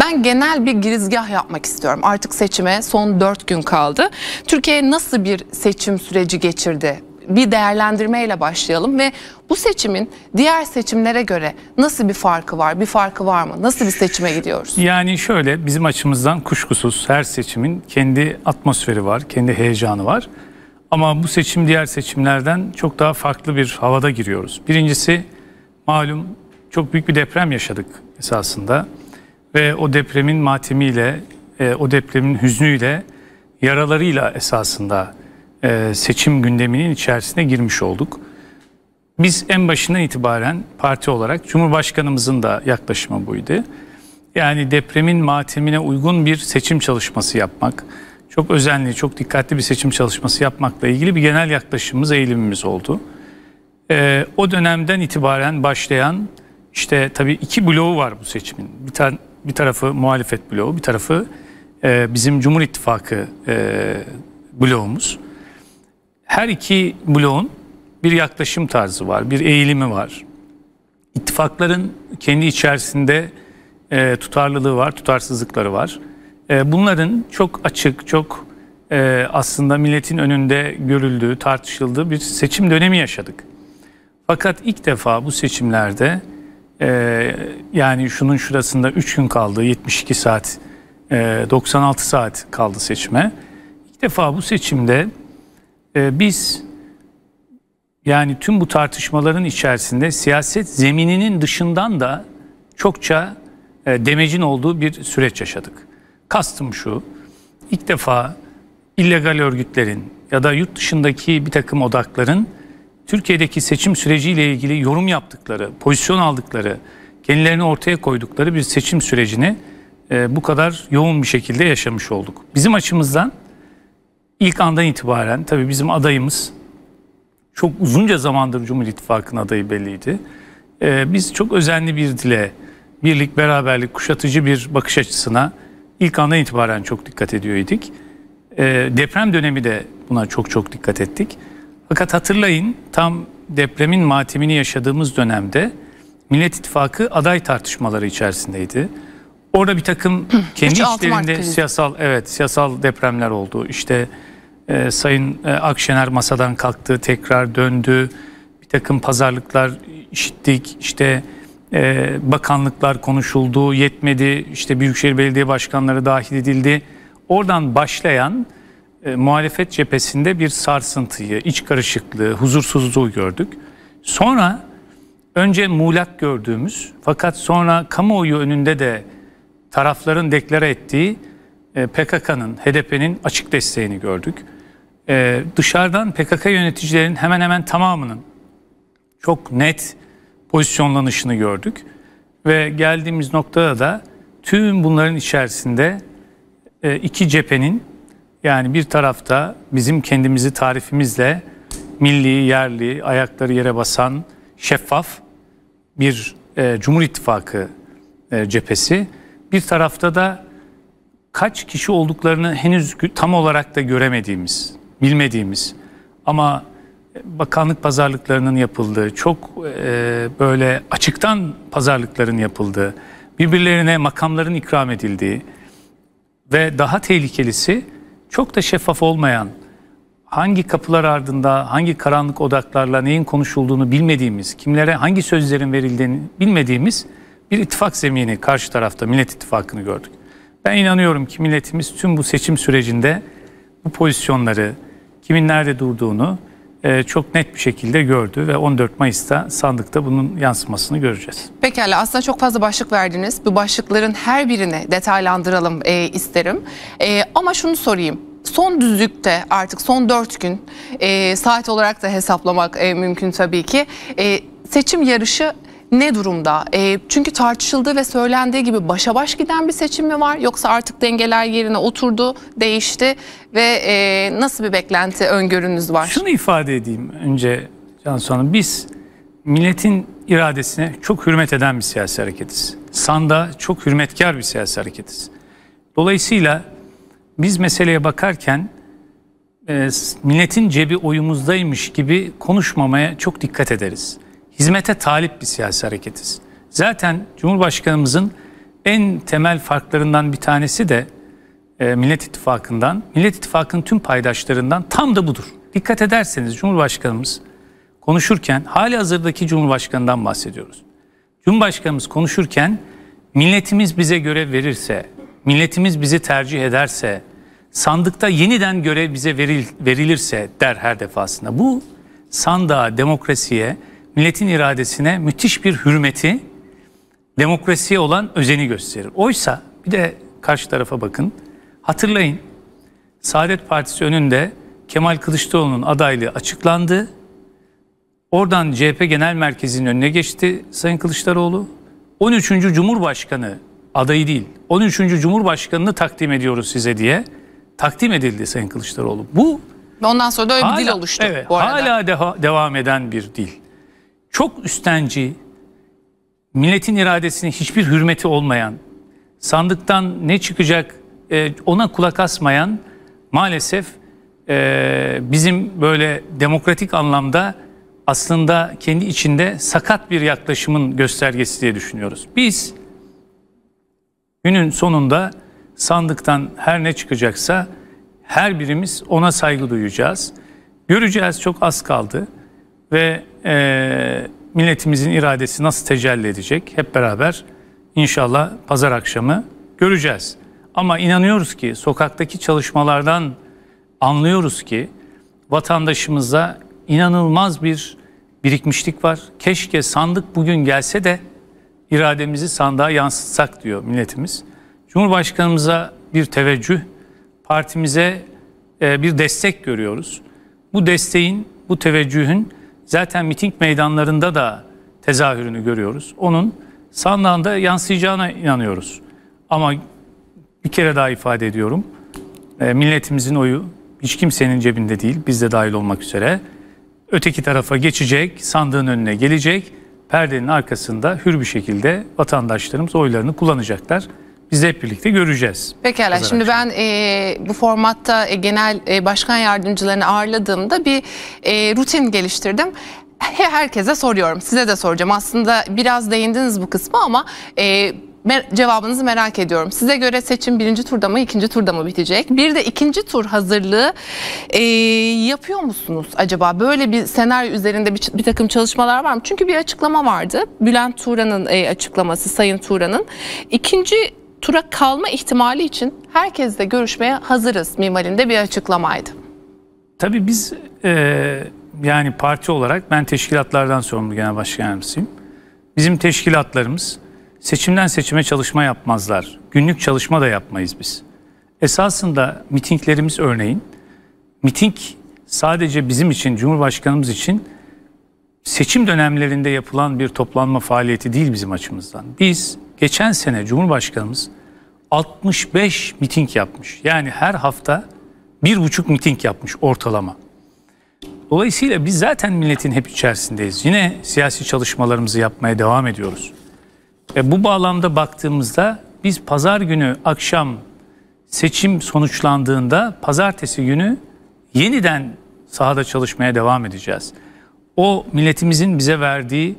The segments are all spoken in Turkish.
Ben genel bir girizgah yapmak istiyorum. Artık seçime son 4 gün kaldı. Türkiye nasıl bir seçim süreci geçirdi? Bir değerlendirmeyle başlayalım ve bu seçimin diğer seçimlere göre nasıl bir farkı var? Bir farkı var mı? Nasıl bir seçime gidiyoruz? Yani şöyle bizim açımızdan kuşkusuz her seçimin kendi atmosferi var, kendi heyecanı var. Ama bu seçim diğer seçimlerden çok daha farklı bir havada giriyoruz. Birincisi malum çok büyük bir deprem yaşadık esasında ve o depremin matemiyle, e, o depremin hüznüyle, yaralarıyla esasında e, seçim gündeminin içerisine girmiş olduk. Biz en başından itibaren parti olarak Cumhurbaşkanımızın da yaklaşımı buydu. Yani depremin matemine uygun bir seçim çalışması yapmak, çok özenli, çok dikkatli bir seçim çalışması yapmakla ilgili bir genel yaklaşımımız, eğilimimiz oldu. Ee, o dönemden itibaren başlayan işte tabii iki bloğu var bu seçimin. Bir tane bir tarafı muhalefet bloğu, bir tarafı e, bizim Cumhur İttifakı e, bloğumuz. Her iki bloğun bir yaklaşım tarzı var, bir eğilimi var. İttifakların kendi içerisinde e, tutarlılığı var, tutarsızlıkları var. E, bunların çok açık, çok e, aslında milletin önünde görüldüğü, tartışıldığı bir seçim dönemi yaşadık. Fakat ilk defa bu seçimlerde e, yani şunun şurasında 3 gün kaldı 72 saat e, 96 saat kaldı seçime. İlk defa bu seçimde e, biz yani tüm bu tartışmaların içerisinde siyaset zemininin dışından da çokça e, demecin olduğu bir süreç yaşadık. Kastım şu, ilk defa illegal örgütlerin ya da yurt dışındaki bir takım odakların Türkiye'deki seçim süreciyle ilgili yorum yaptıkları, pozisyon aldıkları, kendilerini ortaya koydukları bir seçim sürecini e, bu kadar yoğun bir şekilde yaşamış olduk. Bizim açımızdan ilk andan itibaren tabii bizim adayımız çok uzunca zamandır Cumhur İttifakı'nın adayı belliydi. E, biz çok özenli bir dile, birlik, beraberlik, kuşatıcı bir bakış açısına ilk andan itibaren çok dikkat ediyorduk. E, deprem dönemi de buna çok çok dikkat ettik. Fakat hatırlayın tam depremin matemini yaşadığımız dönemde Millet İttifakı aday tartışmaları içerisindeydi. Orada bir takım kendi içlerinde siyasal evet siyasal depremler oldu. İşte e, Sayın e, Akşener masadan kalktı, tekrar döndü. Bir takım pazarlıklar işittik. İşte e, bakanlıklar konuşuldu, yetmedi. İşte Büyükşehir Belediye Başkanları dahil edildi. Oradan başlayan e, muhalefet cephesinde bir sarsıntıyı, iç karışıklığı, huzursuzluğu gördük. Sonra önce muğlak gördüğümüz fakat sonra kamuoyu önünde de tarafların deklare ettiği e, PKK'nın, HDP'nin açık desteğini gördük. E, dışarıdan PKK yöneticilerin hemen hemen tamamının çok net pozisyonlanışını gördük. Ve geldiğimiz noktada da tüm bunların içerisinde e, iki cephenin yani bir tarafta bizim kendimizi tarifimizle milli, yerli, ayakları yere basan, şeffaf bir e, Cumhur İttifakı e, cephesi. Bir tarafta da kaç kişi olduklarını henüz tam olarak da göremediğimiz, bilmediğimiz ama bakanlık pazarlıklarının yapıldığı, çok e, böyle açıktan pazarlıkların yapıldığı, birbirlerine makamların ikram edildiği ve daha tehlikelisi çok da şeffaf olmayan, hangi kapılar ardında, hangi karanlık odaklarla neyin konuşulduğunu bilmediğimiz, kimlere hangi sözlerin verildiğini bilmediğimiz bir ittifak zemini karşı tarafta Millet İttifakı'nı gördük. Ben inanıyorum ki milletimiz tüm bu seçim sürecinde bu pozisyonları, kimin nerede durduğunu, e, çok net bir şekilde gördü ve 14 Mayıs'ta sandıkta bunun yansımasını göreceğiz. Pekala aslında çok fazla başlık verdiniz. Bu başlıkların her birini detaylandıralım e, isterim. E, ama şunu sorayım. Son düzlükte artık son 4 gün e, saat olarak da hesaplamak e, mümkün tabii ki. E, seçim yarışı ne durumda? E, çünkü tartışıldığı ve söylendiği gibi başa baş giden bir seçim mi var? Yoksa artık dengeler yerine oturdu, değişti ve e, nasıl bir beklenti, öngörünüz var? Şunu ifade edeyim önce Cansu Hanım. Biz milletin iradesine çok hürmet eden bir siyasi hareketiz. Sanda çok hürmetkar bir siyasi hareketiz. Dolayısıyla biz meseleye bakarken e, milletin cebi oyumuzdaymış gibi konuşmamaya çok dikkat ederiz hizmete talip bir siyasi hareketiz. Zaten Cumhurbaşkanımızın en temel farklarından bir tanesi de e, Millet İttifakı'ndan, Millet İttifakı'nın tüm paydaşlarından tam da budur. Dikkat ederseniz Cumhurbaşkanımız konuşurken hali hazırdaki Cumhurbaşkanı'ndan bahsediyoruz. Cumhurbaşkanımız konuşurken milletimiz bize görev verirse, milletimiz bizi tercih ederse, sandıkta yeniden görev bize veril, verilirse der her defasında. Bu sandığa, demokrasiye, milletin iradesine müthiş bir hürmeti, demokrasiye olan özeni gösterir. Oysa bir de karşı tarafa bakın. Hatırlayın Saadet Partisi önünde Kemal Kılıçdaroğlu'nun adaylığı açıklandı. Oradan CHP Genel Merkezi'nin önüne geçti Sayın Kılıçdaroğlu. 13. Cumhurbaşkanı adayı değil, 13. Cumhurbaşkanını takdim ediyoruz size diye takdim edildi Sayın Kılıçdaroğlu. Bu Ondan sonra da öyle hala, bir dil oluştu evet, bu arada. Hala deha, devam eden bir dil çok üstenci, milletin iradesine hiçbir hürmeti olmayan, sandıktan ne çıkacak e, ona kulak asmayan maalesef e, bizim böyle demokratik anlamda aslında kendi içinde sakat bir yaklaşımın göstergesi diye düşünüyoruz. Biz günün sonunda sandıktan her ne çıkacaksa her birimiz ona saygı duyacağız. Göreceğiz çok az kaldı ve e, milletimizin iradesi nasıl tecelli edecek hep beraber inşallah pazar akşamı göreceğiz. Ama inanıyoruz ki sokaktaki çalışmalardan anlıyoruz ki vatandaşımıza inanılmaz bir birikmişlik var. Keşke sandık bugün gelse de irademizi sandığa yansıtsak diyor milletimiz. Cumhurbaşkanımıza bir teveccüh, partimize e, bir destek görüyoruz. Bu desteğin, bu teveccühün zaten miting meydanlarında da tezahürünü görüyoruz. Onun sandığında yansıyacağına inanıyoruz. Ama bir kere daha ifade ediyorum. E, milletimizin oyu hiç kimsenin cebinde değil, biz de dahil olmak üzere. Öteki tarafa geçecek, sandığın önüne gelecek, perdenin arkasında hür bir şekilde vatandaşlarımız oylarını kullanacaklar. Biz hep birlikte göreceğiz. Pekala Pazar şimdi ben e, bu formatta e, genel e, başkan yardımcılarını ağırladığımda bir e, rutin geliştirdim herkese soruyorum. Size de soracağım. Aslında biraz değindiniz bu kısmı ama e, mer cevabınızı merak ediyorum. Size göre seçim birinci turda mı ikinci turda mı bitecek? Bir de ikinci tur hazırlığı e, yapıyor musunuz acaba? Böyle bir senaryo üzerinde bir, bir takım çalışmalar var mı? Çünkü bir açıklama vardı. Bülent Turan'ın e, açıklaması, Sayın Turan'ın. ikinci tura kalma ihtimali için herkesle görüşmeye hazırız mimarinde bir açıklamaydı. Tabii biz e, yani parti olarak ben teşkilatlardan sorumlu genel başkan Bizim teşkilatlarımız seçimden seçime çalışma yapmazlar. Günlük çalışma da yapmayız biz. Esasında mitinglerimiz örneğin miting sadece bizim için Cumhurbaşkanımız için seçim dönemlerinde yapılan bir toplanma faaliyeti değil bizim açımızdan. Biz Geçen sene Cumhurbaşkanımız 65 miting yapmış. Yani her hafta bir buçuk miting yapmış ortalama. Dolayısıyla biz zaten milletin hep içerisindeyiz. Yine siyasi çalışmalarımızı yapmaya devam ediyoruz. Ve bu bağlamda baktığımızda biz pazar günü akşam seçim sonuçlandığında pazartesi günü yeniden sahada çalışmaya devam edeceğiz. O milletimizin bize verdiği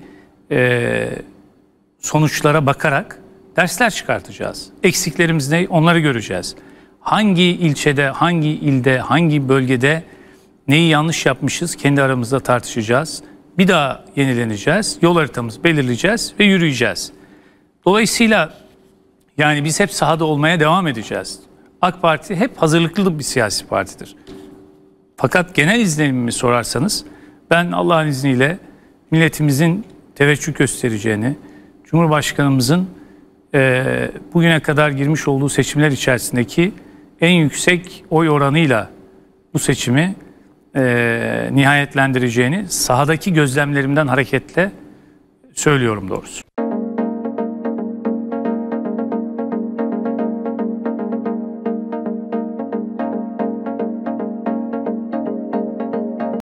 e, sonuçlara bakarak dersler çıkartacağız. Eksiklerimiz ne onları göreceğiz. Hangi ilçede, hangi ilde, hangi bölgede neyi yanlış yapmışız kendi aramızda tartışacağız. Bir daha yenileneceğiz, yol haritamızı belirleyeceğiz ve yürüyeceğiz. Dolayısıyla yani biz hep sahada olmaya devam edeceğiz. AK Parti hep hazırlıklı bir siyasi partidir. Fakat genel izlenimimi sorarsanız ben Allah'ın izniyle milletimizin teveccüh göstereceğini, Cumhurbaşkanımızın e, bugüne kadar girmiş olduğu seçimler içerisindeki en yüksek oy oranıyla bu seçimi e, nihayetlendireceğini sahadaki gözlemlerimden hareketle söylüyorum doğrusu.